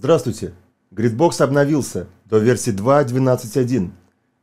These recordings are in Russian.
Здравствуйте. Gridbox обновился до версии 2.12.1.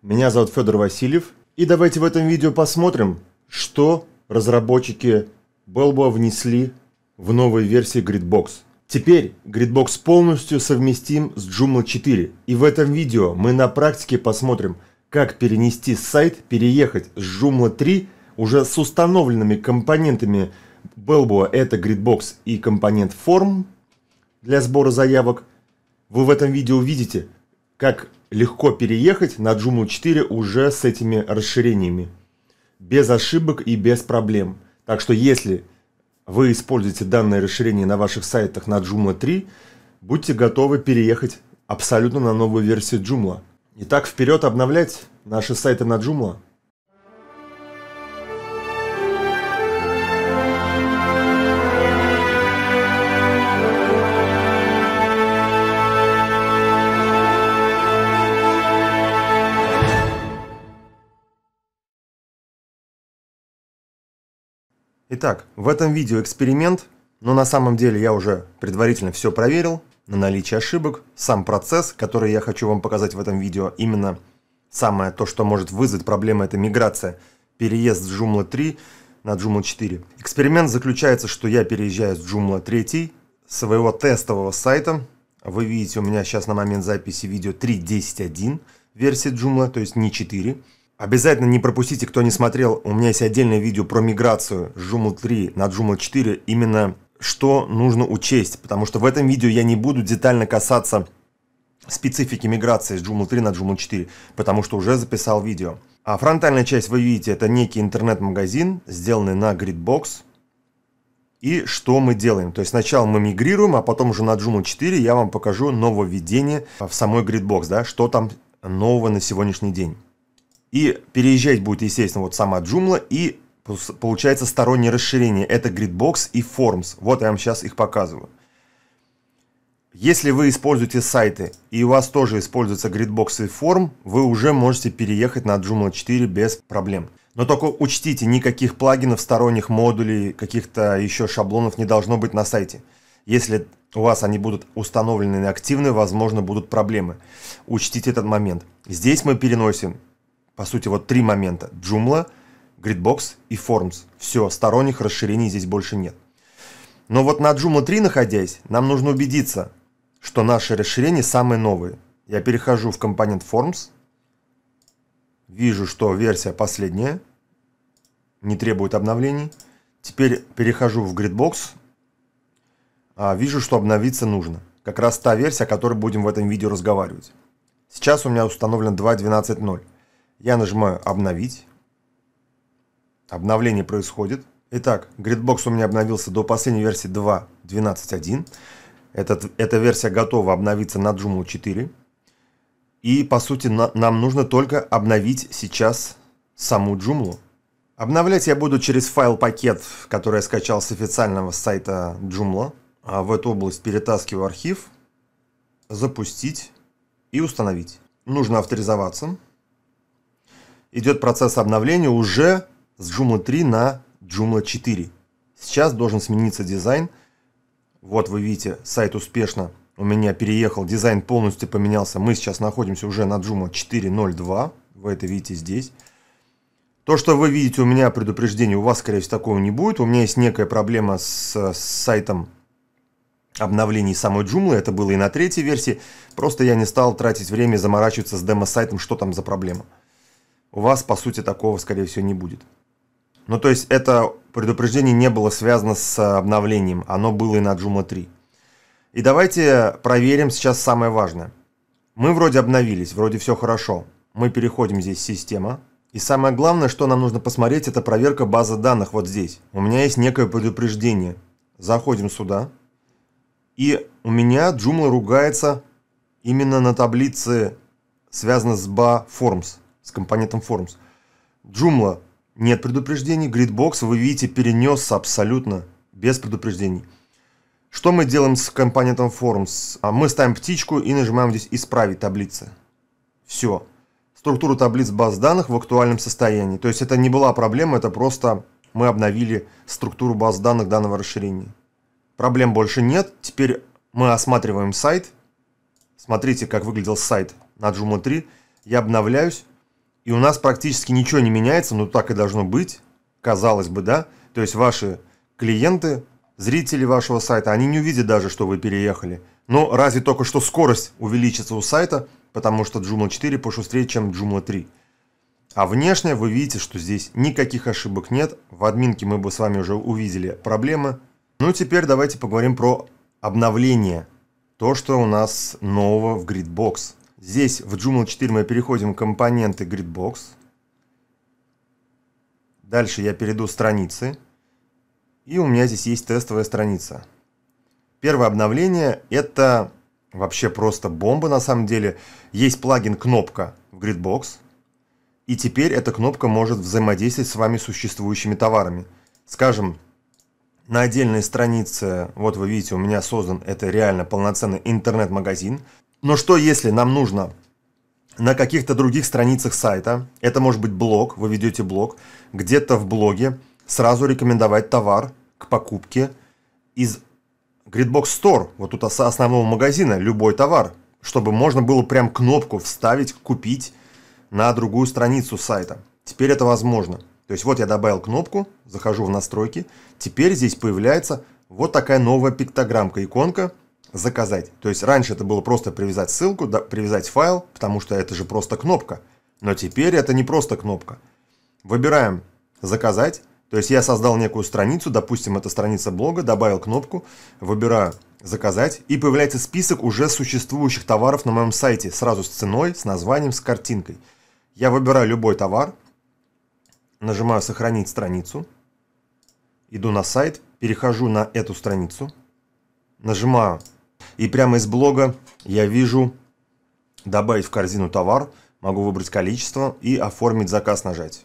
Меня зовут Федор Васильев. И давайте в этом видео посмотрим, что разработчики Belbo внесли в новой версии Gridbox. Теперь Gridbox полностью совместим с Joomla 4. И в этом видео мы на практике посмотрим, как перенести сайт, переехать с Joomla 3 уже с установленными компонентами Belbo, это Gridbox и компонент forms для сбора заявок. Вы в этом видео увидите, как легко переехать на Joomla 4 уже с этими расширениями. Без ошибок и без проблем. Так что если вы используете данное расширение на ваших сайтах на Joomla 3, будьте готовы переехать абсолютно на новую версию Joomla. Итак, вперед обновлять наши сайты на Joomla! Итак, в этом видео эксперимент, но на самом деле я уже предварительно все проверил, на наличие ошибок, сам процесс, который я хочу вам показать в этом видео, именно самое то, что может вызвать проблемы, это миграция, переезд с Joomla 3 на Joomla 4. Эксперимент заключается, что я переезжаю с Joomla 3 своего тестового сайта. Вы видите, у меня сейчас на момент записи видео 3.10.1 версии Joomla, то есть не 4. Обязательно не пропустите, кто не смотрел, у меня есть отдельное видео про миграцию с Joomla 3 на Joomla 4, именно что нужно учесть, потому что в этом видео я не буду детально касаться специфики миграции с Joomla 3 на Joomla 4, потому что уже записал видео. А фронтальная часть, вы видите, это некий интернет-магазин, сделанный на Gridbox. И что мы делаем? То есть сначала мы мигрируем, а потом уже на Joomla 4 я вам покажу нововведение в самой Gridbox, да, что там нового на сегодняшний день. И переезжать будет, естественно, вот сама Joomla и получается стороннее расширение. Это Gridbox и Forms. Вот я вам сейчас их показываю. Если вы используете сайты и у вас тоже используется Gridbox и Form, вы уже можете переехать на Joomla 4 без проблем. Но только учтите, никаких плагинов, сторонних модулей, каких-то еще шаблонов не должно быть на сайте. Если у вас они будут установлены и активны, возможно, будут проблемы. Учтите этот момент. Здесь мы переносим по сути, вот три момента. Joomla, Gridbox и Forms. Все, сторонних расширений здесь больше нет. Но вот на Joomla 3 находясь, нам нужно убедиться, что наши расширения самые новые. Я перехожу в компонент Forms. Вижу, что версия последняя. Не требует обновлений. Теперь перехожу в Gridbox. А, вижу, что обновиться нужно. Как раз та версия, о которой будем в этом видео разговаривать. Сейчас у меня установлен 2.12.0. Я нажимаю «Обновить». Обновление происходит. Итак, Gridbox у меня обновился до последней версии 2.12.1. Этот, эта версия готова обновиться на Joomla 4. И, по сути, на, нам нужно только обновить сейчас саму Joomla. Обновлять я буду через файл-пакет, который я скачал с официального сайта Joomla. А в эту область перетаскиваю архив, запустить и установить. Нужно авторизоваться идет процесс обновления уже с Joomla 3 на Joomla 4. Сейчас должен смениться дизайн. Вот вы видите, сайт успешно у меня переехал, дизайн полностью поменялся. Мы сейчас находимся уже на Joomla 4.0.2. Вы это видите здесь. То, что вы видите у меня предупреждение, у вас, скорее всего, такого не будет. У меня есть некая проблема с, с сайтом обновлений самой Joomla. Это было и на третьей версии. Просто я не стал тратить время заморачиваться с демо-сайтом, что там за проблема у вас, по сути, такого, скорее всего, не будет. Ну, то есть, это предупреждение не было связано с э, обновлением, оно было и на Joomla 3. И давайте проверим сейчас самое важное. Мы вроде обновились, вроде все хорошо. Мы переходим здесь в система. И самое главное, что нам нужно посмотреть, это проверка базы данных вот здесь. У меня есть некое предупреждение. Заходим сюда. И у меня Joomla ругается именно на таблице, связанной с BA Forms с компонентом Forms. Joomla нет предупреждений. Gridbox, вы видите, перенес абсолютно без предупреждений. Что мы делаем с компонентом Forms? А мы ставим птичку и нажимаем здесь «Исправить таблицы». Все. Структура таблиц баз данных в актуальном состоянии. То есть это не была проблема, это просто мы обновили структуру баз данных данного расширения. Проблем больше нет. Теперь мы осматриваем сайт. Смотрите, как выглядел сайт на Joomla 3. Я обновляюсь. И у нас практически ничего не меняется, но так и должно быть, казалось бы, да? То есть ваши клиенты, зрители вашего сайта, они не увидят даже, что вы переехали. Но разве только что скорость увеличится у сайта, потому что Joomla 4 пошустрее, чем Joomla 3. А внешне вы видите, что здесь никаких ошибок нет. В админке мы бы с вами уже увидели проблемы. Ну теперь давайте поговорим про обновление. То, что у нас нового в Gridbox. Здесь в Joomla 4 мы переходим к компоненты Gridbox. Дальше я перейду страницы. И у меня здесь есть тестовая страница. Первое обновление это вообще просто бомба на самом деле. Есть плагин кнопка в Gridbox. И теперь эта кнопка может взаимодействовать с вами существующими товарами. Скажем, на отдельной странице, вот вы видите, у меня создан, это реально полноценный интернет-магазин. Но что если нам нужно на каких-то других страницах сайта, это может быть блог, вы ведете блог, где-то в блоге сразу рекомендовать товар к покупке из Gridbox Store, вот тут основного магазина, любой товар, чтобы можно было прям кнопку вставить, купить на другую страницу сайта. Теперь это возможно. То есть вот я добавил кнопку, захожу в настройки, теперь здесь появляется вот такая новая пиктограммка, иконка – заказать. То есть раньше это было просто привязать ссылку, да, привязать файл, потому что это же просто кнопка. Но теперь это не просто кнопка. Выбираем «Заказать». То есть я создал некую страницу, допустим, это страница блога, добавил кнопку, выбираю «Заказать» и появляется список уже существующих товаров на моем сайте, сразу с ценой, с названием, с картинкой. Я выбираю любой товар, нажимаю «Сохранить страницу», иду на сайт, перехожу на эту страницу, нажимаю и прямо из блога я вижу «Добавить в корзину товар», могу выбрать количество и «Оформить заказ» нажать.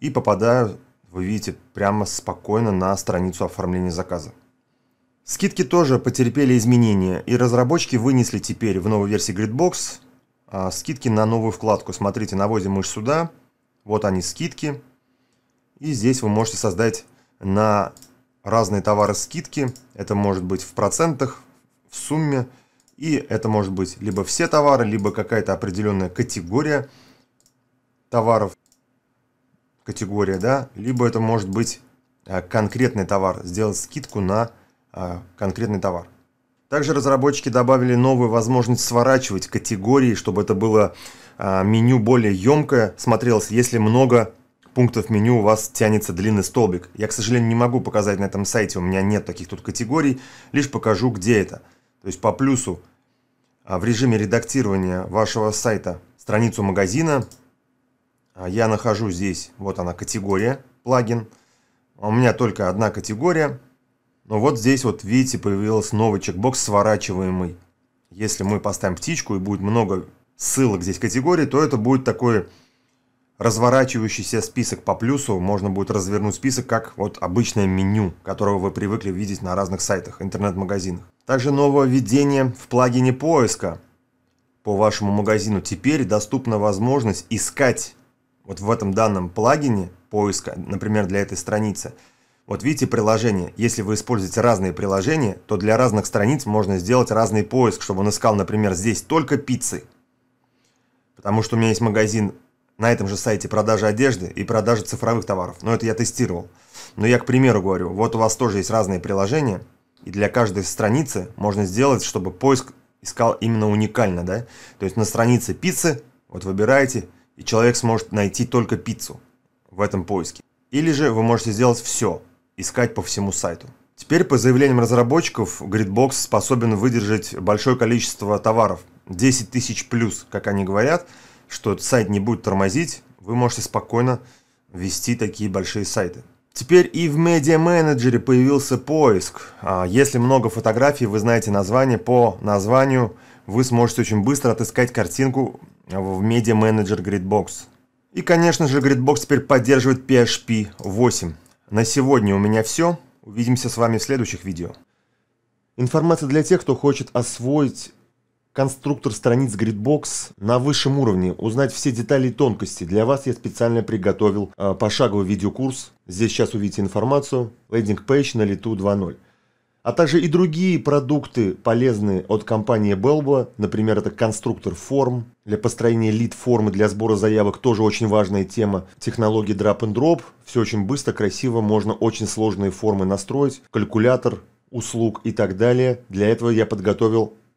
И попадаю, вы видите, прямо спокойно на страницу оформления заказа. Скидки тоже потерпели изменения, и разработчики вынесли теперь в новой версии Gridbox а, скидки на новую вкладку. Смотрите, наводим мышь сюда, вот они скидки, и здесь вы можете создать на разные товары скидки. Это может быть в процентах, в сумме. И это может быть либо все товары, либо какая-то определенная категория товаров. Категория, да. Либо это может быть а, конкретный товар. Сделать скидку на а, конкретный товар. Также разработчики добавили новую возможность сворачивать категории, чтобы это было а, меню более емкое смотрелось, если много пунктов меню у вас тянется длинный столбик. Я, к сожалению, не могу показать на этом сайте, у меня нет таких тут категорий, лишь покажу, где это. То есть по плюсу а, в режиме редактирования вашего сайта страницу магазина а, я нахожу здесь, вот она категория, плагин. А у меня только одна категория. Но вот здесь вот, видите, появился новый чекбокс сворачиваемый. Если мы поставим птичку и будет много ссылок здесь категории, то это будет такой разворачивающийся список по плюсу, можно будет развернуть список как вот обычное меню, которого вы привыкли видеть на разных сайтах, интернет-магазинах. Также новое введение в плагине поиска по вашему магазину. Теперь доступна возможность искать вот в этом данном плагине поиска, например, для этой страницы. Вот видите приложение. Если вы используете разные приложения, то для разных страниц можно сделать разный поиск, чтобы он искал, например, здесь только пиццы. Потому что у меня есть магазин на этом же сайте продажи одежды и продажи цифровых товаров. Но это я тестировал. Но я, к примеру, говорю, вот у вас тоже есть разные приложения, и для каждой страницы можно сделать, чтобы поиск искал именно уникально, да? То есть на странице пиццы, вот выбираете, и человек сможет найти только пиццу в этом поиске. Или же вы можете сделать все, искать по всему сайту. Теперь, по заявлениям разработчиков, Gridbox способен выдержать большое количество товаров, 10 тысяч плюс, как они говорят – что сайт не будет тормозить, вы можете спокойно вести такие большие сайты. Теперь и в Media Manager появился поиск. А, если много фотографий, вы знаете название, по названию вы сможете очень быстро отыскать картинку в Media Manager Gridbox. И, конечно же, Gridbox теперь поддерживает PHP 8. На сегодня у меня все. Увидимся с вами в следующих видео. Информация для тех, кто хочет освоить Конструктор страниц Gridbox на высшем уровне. Узнать все детали и тонкости. Для вас я специально приготовил э, пошаговый видеокурс. Здесь сейчас увидите информацию. Лендинг пейдж на лету 2.0. А также и другие продукты полезные от компании Belbo. Например, это конструктор форм для построения лид-формы для сбора заявок. Тоже очень важная тема. Технологии drop-and-drop. Все очень быстро, красиво. Можно очень сложные формы настроить. Калькулятор услуг и так далее. Для этого я подготовил